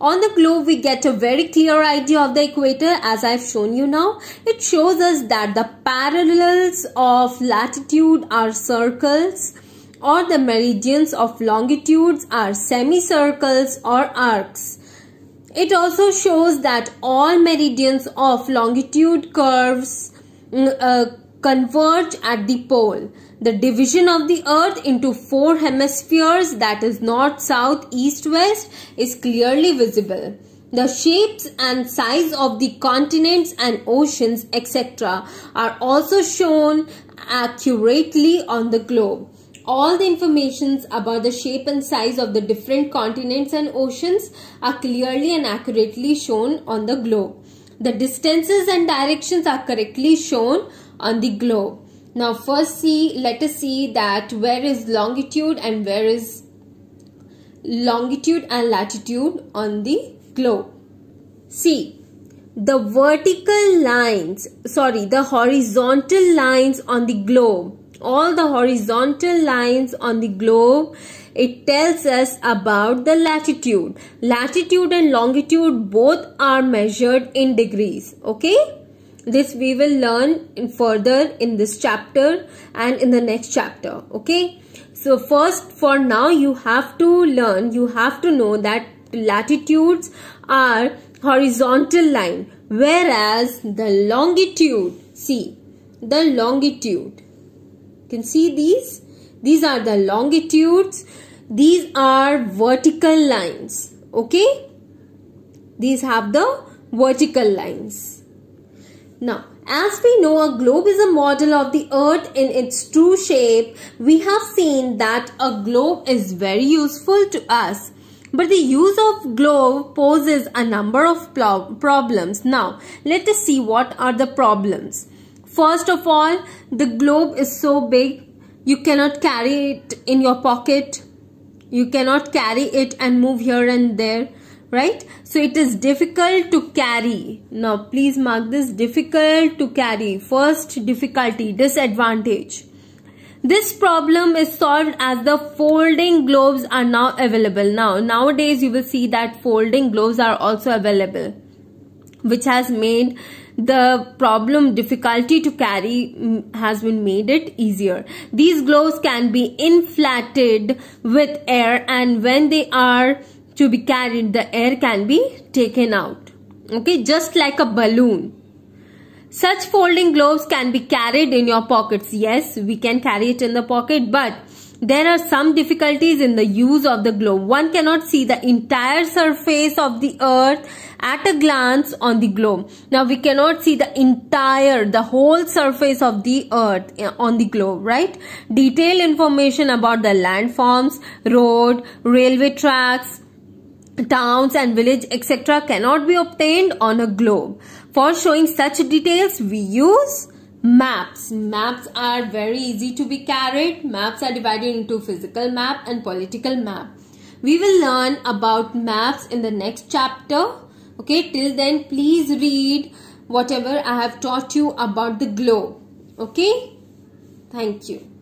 On the globe, we get a very clear idea of the equator as I've shown you now. It shows us that the parallels of latitude are circles or the meridians of longitudes are semicircles or arcs. It also shows that all meridians of longitude curves mm, uh, converge at the pole. The division of the earth into four hemispheres that is north, south, east, west is clearly visible. The shapes and size of the continents and oceans etc. are also shown accurately on the globe all the informations about the shape and size of the different continents and oceans are clearly and accurately shown on the globe. The distances and directions are correctly shown on the globe. Now first see, let us see that where is longitude and where is longitude and latitude on the globe. See, the vertical lines, sorry, the horizontal lines on the globe all the horizontal lines on the globe it tells us about the latitude latitude and longitude both are measured in degrees okay this we will learn in further in this chapter and in the next chapter okay so first for now you have to learn you have to know that latitudes are horizontal line whereas the longitude see the longitude can see these. These are the longitudes. These are vertical lines. Okay. These have the vertical lines. Now, as we know, a globe is a model of the earth in its true shape. We have seen that a globe is very useful to us. But the use of globe poses a number of problems. Now, let us see what are the problems. First of all, the globe is so big, you cannot carry it in your pocket. You cannot carry it and move here and there, right? So it is difficult to carry. Now, please mark this difficult to carry. First difficulty, disadvantage. This problem is solved as the folding globes are now available. Now, nowadays you will see that folding globes are also available which has made the problem difficulty to carry mm, has been made it easier. These gloves can be inflated with air and when they are to be carried the air can be taken out. Okay, just like a balloon. Such folding gloves can be carried in your pockets. Yes, we can carry it in the pocket but there are some difficulties in the use of the globe. One cannot see the entire surface of the earth at a glance on the globe. Now we cannot see the entire, the whole surface of the earth eh, on the globe, right? Detailed information about the landforms, road, railway tracks, towns and village etc. cannot be obtained on a globe. For showing such details, we use Maps. Maps are very easy to be carried. Maps are divided into physical map and political map. We will learn about maps in the next chapter. Okay, till then please read whatever I have taught you about the globe. Okay, thank you.